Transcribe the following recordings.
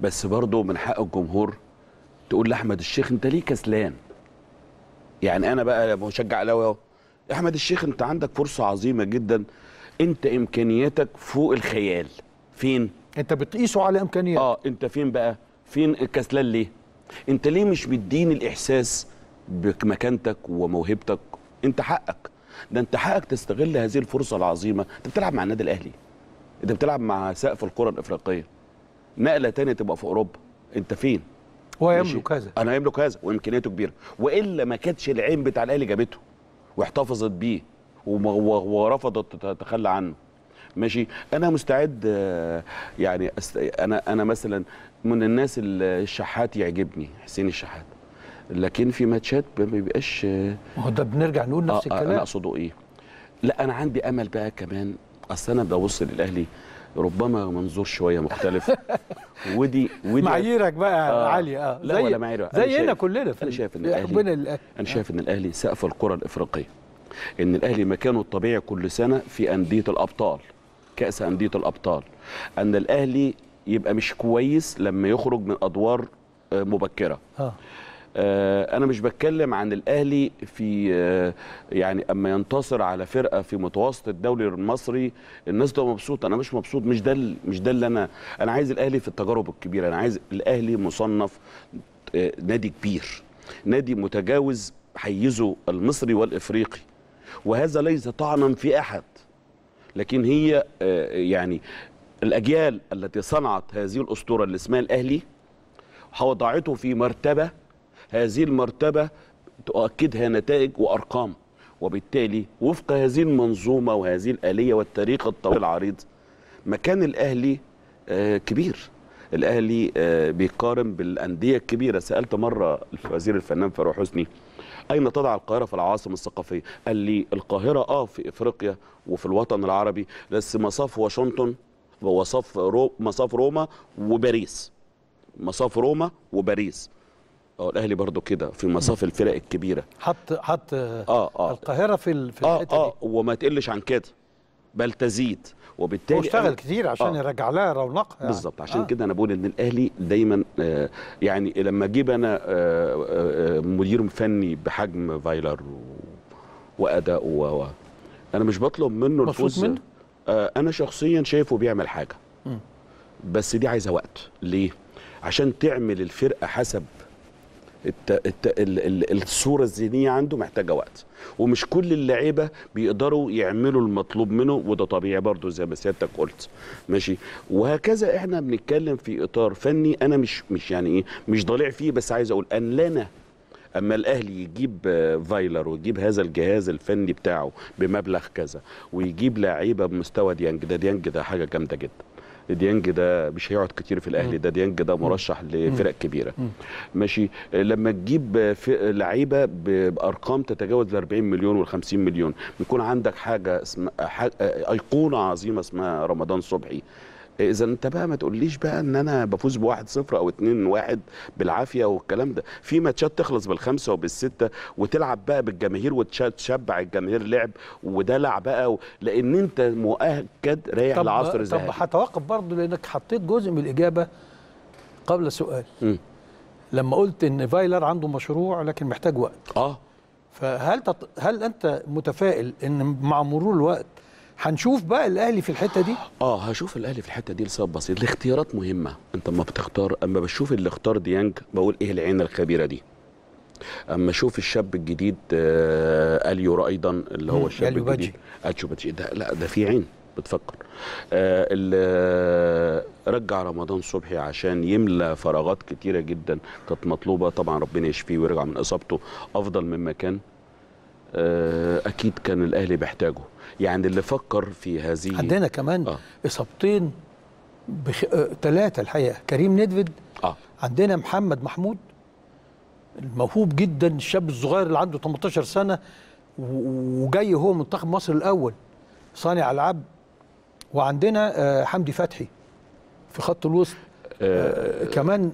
بس برضه من حق الجمهور تقول لاحمد الشيخ انت ليه كسلان يعني انا بقى مشجع اهلاوي اهو احمد الشيخ انت عندك فرصه عظيمه جدا انت امكانياتك فوق الخيال فين انت بتقيسه على امكانيات اه انت فين بقى فين الكسلان ليه انت ليه مش بتديني الاحساس بمكانتك وموهبتك انت حقك ده انت حقك تستغل هذه الفرصه العظيمه انت بتلعب مع النادي الاهلي انت بتلعب مع سقف الكره الافريقيه نقله تانية تبقى في اوروبا انت فين هو يملك كذا انا يملك كذا وامكانياته كبيره والا ما كانتش العين بتاع الاهلي جابته واحتفظت بيه ورفضت تتخلى عنه ماشي انا مستعد آه، يعني انا انا مثلا من الناس الشحات يعجبني حسين الشحات لكن في ماتشات ما بيبقاش آه، ما هو ده بنرجع نقول نفس آه، الكلام انا اقصده ايه لا انا عندي امل بقى كمان اصل انا ببص للاهلي ربما منظور شويه مختلف ودي ودي معاييرك بقى آه عاليه اه لا زي ولا زي زينا كلنا في انا شايف ان الاهلي انا آه. شايف ان آه. الاهلي سقف الكره الافريقيه ان الاهلي مكانه الطبيعي كل سنه في انديه الابطال كاس انديه الابطال ان الاهلي يبقى مش كويس لما يخرج من ادوار آه، مبكره آه. آه، انا مش بتكلم عن الاهلي في آه، يعني اما ينتصر على فرقه في متوسط الدوري المصري الناس تبقى مبسوطه انا مش مبسوط مش ده مش ده اللي انا انا عايز الاهلي في التجارب الكبيره انا عايز الاهلي مصنف آه، نادي كبير نادي متجاوز حيزه المصري والافريقي وهذا ليس طعنا في احد لكن هي يعني الاجيال التي صنعت هذه الاسطوره اللي اسمها الاهلي وضعته في مرتبه هذه المرتبة تؤكدها نتائج وأرقام وبالتالي وفق هذه المنظومة وهذه الآلية والتاريخ الطويل العريض مكان الأهلي آه، كبير الأهلي آه، بيقارن بالأندية الكبيرة سألت مرة وزير الفنان فاروق حسني أين تضع القاهرة في العاصمة الثقافية قال لي القاهرة آه في إفريقيا وفي الوطن العربي بس مصاف واشنطن ومصاف رو... مصاف روما وباريس مصاف روما وباريس اه الاهلي برضو كده في مصاف الفرق الكبيره حط حط آه آه القاهره في في اه اه وما تقلش عن كده بل تزيد وبالتالي اشتغل كتير عشان آه يرجع لها رونقها يعني. بالظبط عشان آه. كده انا بقول ان الاهلي دايما آه يعني لما اجيب انا آه آه, آه، مدير فني بحجم فايلر واداء و انا مش بطلب منه الفوز منه؟ آه انا شخصيا شايفه بيعمل حاجه بس دي عايزه وقت ليه عشان تعمل الفرقه حسب الت... الت... ال... ال... الصوره الذهنيه عنده محتاجه وقت ومش كل اللعيبه بيقدروا يعملوا المطلوب منه وده طبيعي برضه زي ما سيادتك قلت ماشي وهكذا احنا بنتكلم في اطار فني انا مش مش يعني ايه مش ضليع فيه بس عايز اقول ان لنا اما الاهلي يجيب آه، فايلر ويجيب هذا الجهاز الفني بتاعه بمبلغ كذا ويجيب لعيبه بمستوى ديانج ده ديانج ده حاجه جامده جدا ديانج ده مش هيقعد كتير في الاهلي ده ديانج ده مرشح لفرق كبيره ماشي لما تجيب لعيبه بارقام تتجاوز ال 40 مليون وال 50 مليون بيكون عندك حاجه اسمها ايقونه عظيمه اسمها رمضان صبحي اذا انت بقى ما تقوليش بقى ان انا بفوز بواحد صفر او اتنين واحد بالعافيه والكلام ده في ماتشات تخلص بالخمسه وبالسته وتلعب بقى بالجماهير وتشبع الجماهير لعب ودلع بقى و... لان انت مؤكد رايح لعصر ذهبي طب هتوقف برضه لانك حطيت جزء من الاجابه قبل السؤال م. لما قلت ان فايلر عنده مشروع لكن محتاج وقت اه فهل تط... هل انت متفائل ان مع مرور الوقت هنشوف بقى الاهلي في الحته دي اه هشوف الاهلي في الحته دي لسبب بسيط الاختيارات مهمه انت اما بتختار اما بشوف اللي اختار ديانج بقول ايه العين الخبيره دي اما اشوف الشاب الجديد آه اليورا ايضا اللي هو الشاب الجديد اتشو ده لا ده في عين بتفكر آه اللي آه، رجع رمضان صبحي عشان يملى فراغات كتيره جدا كانت مطلوبه طبعا ربنا يشفيه ويرجع من اصابته افضل مما كان آه، اكيد كان الاهلي بيحتاجه يعني اللي فكر في هذه عندنا كمان آه. اصابتين بخ... ثلاثه آه، الحقيقه كريم ندفد آه. عندنا محمد محمود الموهوب جدا الشاب الصغير اللي عنده 18 سنه وجاي هو منتخب مصر الاول صانع العاب وعندنا آه، حمدي فتحي في خط الوسط آه كمان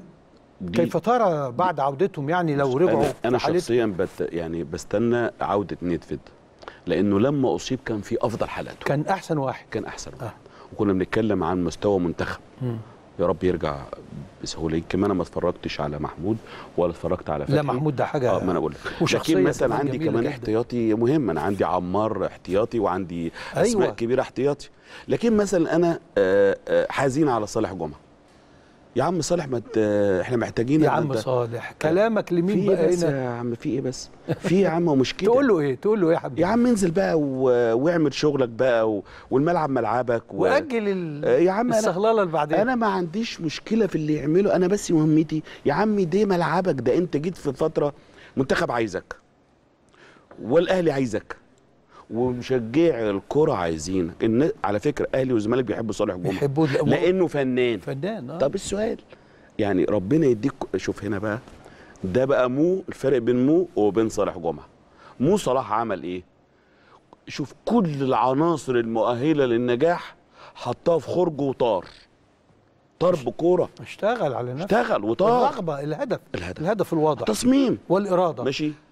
كيف ترى بعد عودتهم يعني لو رجعوا انا, أنا شخصيا بت يعني بستنى عوده نيدفيد لانه لما اصيب كان في افضل حالاته كان احسن واحد كان احسن واحد آه. وكنا بنتكلم عن مستوى منتخب يا رب يرجع بسهوله يمكن انا ما اتفرجتش على محمود ولا اتفرجت على فتحي لا محمود ده حاجه اه ما انا اقول لك وشخصيا مثلا عندي كمان جدا. احتياطي مهم انا عندي عمار احتياطي وعندي أيوة. اسماء كبيره احتياطي لكن مثلا انا آه، آه، حزين على صالح جمعه يا عم صالح ما احنا محتاجين يا عم صالح كلامك لمين بقى بس هنا يا عم في ايه بس في يا عم ومش كده تقول له ايه تقول له ايه يا حبيبي يا عم انزل بقى و... واعمل شغلك بقى و... والملعب ملعبك و... واجل ال... آه، يا عم الصغلاله اللي بعدين انا ما عنديش مشكله في اللي يعمله انا بس مهمتي يا عم ده ملعبك ده انت جيت في فتره منتخب عايزك والاهلي عايزك ومشجعي الكرة عايزينك ان على فكره اهلي والزمالك بيحبوا صالح جمعه بيحبوه لانه فنان فنان آه. طب السؤال يعني ربنا يديك شوف هنا بقى ده بقى مو الفرق بين مو وبين صالح جمعه مو صلاح عمل ايه شوف كل العناصر المؤهله للنجاح حطها في خرجه وطار طار بكوره اشتغل على نفسه اشتغل وطار الرغبه الهدف الهدف, الهدف الواضح التصميم والاراده ماشي